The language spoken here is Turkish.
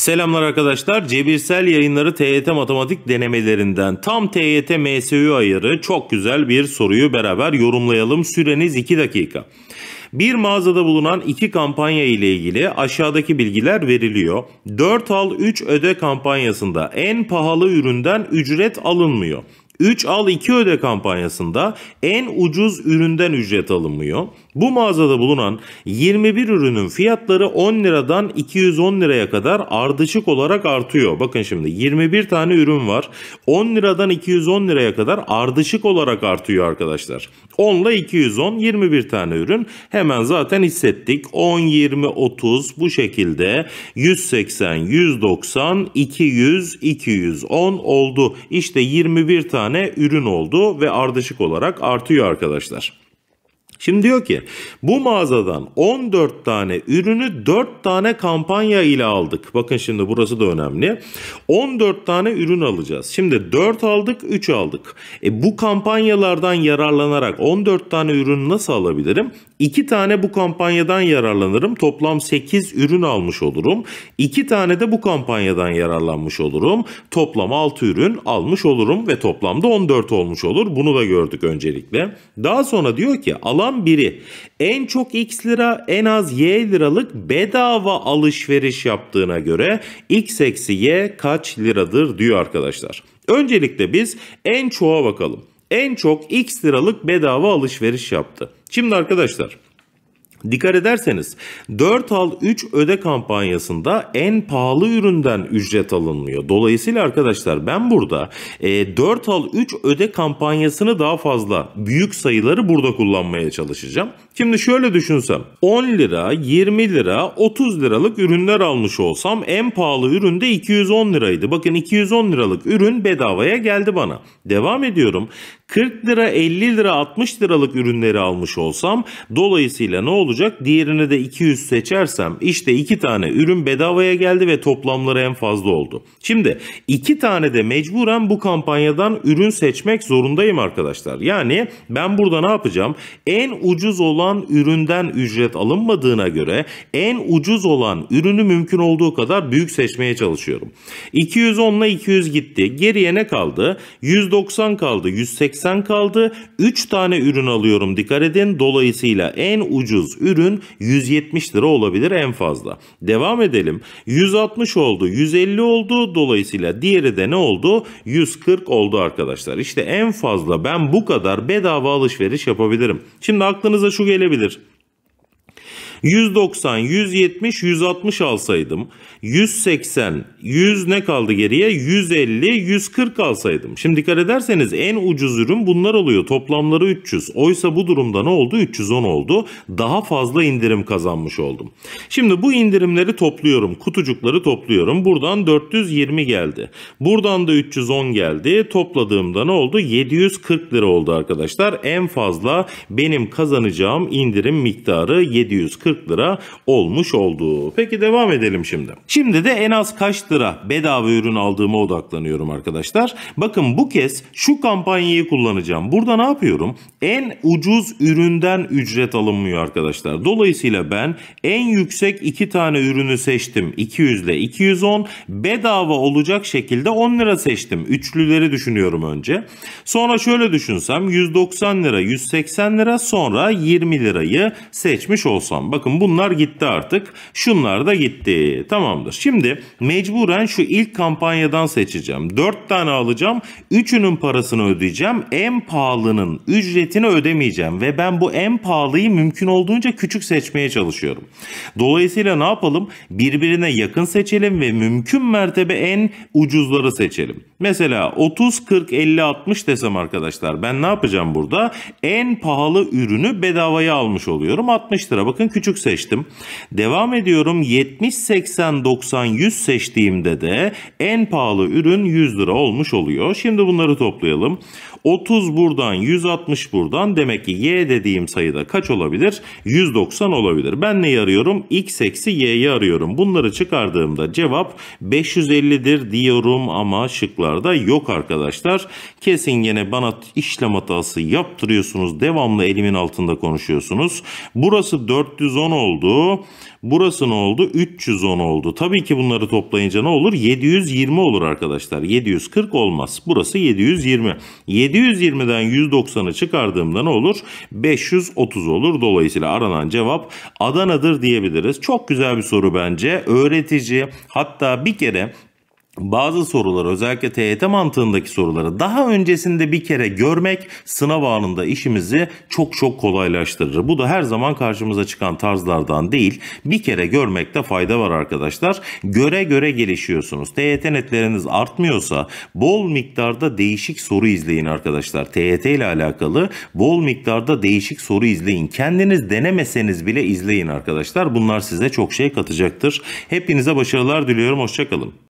Selamlar arkadaşlar. Cebirsel yayınları TYT matematik denemelerinden tam TYT MSU ayarı çok güzel bir soruyu beraber yorumlayalım. Süreniz 2 dakika. Bir mağazada bulunan iki kampanya ile ilgili aşağıdaki bilgiler veriliyor. 4 al 3 öde kampanyasında en pahalı üründen ücret alınmıyor. 3 al 2 öde kampanyasında en ucuz üründen ücret alınmıyor. Bu mağazada bulunan 21 ürünün fiyatları 10 liradan 210 liraya kadar ardışık olarak artıyor. Bakın şimdi 21 tane ürün var. 10 liradan 210 liraya kadar ardışık olarak artıyor arkadaşlar. 10 ile 210 21 tane ürün. Hemen zaten hissettik. 10, 20, 30 bu şekilde 180, 190, 200, 210 oldu. İşte 21 tane ürün oldu ve ardışık olarak artıyor arkadaşlar. Şimdi diyor ki bu mağazadan 14 tane ürünü 4 tane kampanya ile aldık. Bakın şimdi burası da önemli. 14 tane ürün alacağız. Şimdi 4 aldık 3 aldık. E, bu kampanyalardan yararlanarak 14 tane ürünü nasıl alabilirim? 2 tane bu kampanyadan yararlanırım. Toplam 8 ürün almış olurum. 2 tane de bu kampanyadan yararlanmış olurum. Toplam 6 ürün almış olurum ve toplamda 14 olmuş olur. Bunu da gördük öncelikle. Daha sonra diyor ki alan bunlardan biri. En çok x lira en az y liralık bedava alışveriş yaptığına göre x eksi y kaç liradır diyor arkadaşlar. Öncelikle biz en çoğa bakalım. En çok x liralık bedava alışveriş yaptı. Şimdi arkadaşlar Dikkat ederseniz 4 al 3 öde kampanyasında en pahalı üründen ücret alınmıyor. Dolayısıyla arkadaşlar ben burada e, 4 al 3 öde kampanyasını daha fazla büyük sayıları burada kullanmaya çalışacağım. Şimdi şöyle düşünsem 10 lira 20 lira 30 liralık ürünler almış olsam en pahalı üründe 210 liraydı. Bakın 210 liralık ürün bedavaya geldi bana. Devam ediyorum 40 lira, 50 lira, 60 liralık ürünleri almış olsam dolayısıyla ne olacak? Diğerine de 200 seçersem işte 2 tane ürün bedavaya geldi ve toplamları en fazla oldu. Şimdi 2 tane de mecburen bu kampanyadan ürün seçmek zorundayım arkadaşlar. Yani ben burada ne yapacağım? En ucuz olan üründen ücret alınmadığına göre en ucuz olan ürünü mümkün olduğu kadar büyük seçmeye çalışıyorum. 210 ile 200 gitti. Geriye ne kaldı? 190 kaldı. 180 80 kaldı. 3 tane ürün alıyorum dikkat edin. Dolayısıyla en ucuz ürün 170 lira olabilir en fazla. Devam edelim. 160 oldu 150 oldu. Dolayısıyla diğeri de ne oldu? 140 oldu arkadaşlar. İşte en fazla ben bu kadar bedava alışveriş yapabilirim. Şimdi aklınıza şu gelebilir. 190, 170, 160 alsaydım 180, 100 ne kaldı geriye? 150, 140 alsaydım. Şimdi dikkat ederseniz en ucuz ürün bunlar oluyor. Toplamları 300. Oysa bu durumda ne oldu? 310 oldu. Daha fazla indirim kazanmış oldum. Şimdi bu indirimleri topluyorum. Kutucukları topluyorum. Buradan 420 geldi. Buradan da 310 geldi. Topladığımda ne oldu? 740 lira oldu arkadaşlar. En fazla benim kazanacağım indirim miktarı 740 40 lira olmuş oldu. Peki devam edelim şimdi. Şimdi de en az kaç lira bedava ürün aldığıma odaklanıyorum arkadaşlar. Bakın bu kez şu kampanyayı kullanacağım. Burada ne yapıyorum? En ucuz üründen ücret alınmıyor arkadaşlar. Dolayısıyla ben en yüksek iki tane ürünü seçtim. 200 ile 210 bedava olacak şekilde 10 lira seçtim. Üçlüleri düşünüyorum önce. Sonra şöyle düşünsem 190 lira 180 lira sonra 20 lirayı seçmiş olsam. Bakın Bakın bunlar gitti artık. Şunlar da gitti. Tamamdır. Şimdi mecburen şu ilk kampanyadan seçeceğim. 4 tane alacağım. 3'ünün parasını ödeyeceğim. En pahalının ücretini ödemeyeceğim. Ve ben bu en pahalıyı mümkün olduğunca küçük seçmeye çalışıyorum. Dolayısıyla ne yapalım? Birbirine yakın seçelim ve mümkün mertebe en ucuzları seçelim. Mesela 30, 40, 50, 60 desem arkadaşlar ben ne yapacağım burada? En pahalı ürünü bedavaya almış oluyorum. 60 lira bakın küçük seçtim. Devam ediyorum 70, 80, 90, 100 seçtiğimde de en pahalı ürün 100 lira olmuş oluyor. Şimdi bunları toplayalım. 30 buradan 160 buradan demek ki y dediğim sayıda kaç olabilir? 190 olabilir. Ben neyi arıyorum? x eksi y'yi arıyorum. Bunları çıkardığımda cevap 550'dir diyorum ama şıklar hesaplarda yok arkadaşlar. Kesin yine bana işlem hatası yaptırıyorsunuz. Devamlı elimin altında konuşuyorsunuz. Burası 410 oldu. Burası ne oldu? 310 oldu. Tabii ki bunları toplayınca ne olur? 720 olur arkadaşlar. 740 olmaz. Burası 720. 720'den 190'ı çıkardığımda ne olur? 530 olur. Dolayısıyla aranan cevap Adana'dır diyebiliriz. Çok güzel bir soru bence. Öğretici. Hatta bir kere bazı soruları özellikle TYT e mantığındaki soruları daha öncesinde bir kere görmek sınav anında işimizi çok çok kolaylaştırır. Bu da her zaman karşımıza çıkan tarzlardan değil bir kere görmekte fayda var arkadaşlar. Göre göre gelişiyorsunuz. TYT e netleriniz artmıyorsa bol miktarda değişik soru izleyin arkadaşlar. TYT e ile alakalı bol miktarda değişik soru izleyin. Kendiniz denemeseniz bile izleyin arkadaşlar. Bunlar size çok şey katacaktır. Hepinize başarılar diliyorum. Hoşçakalın.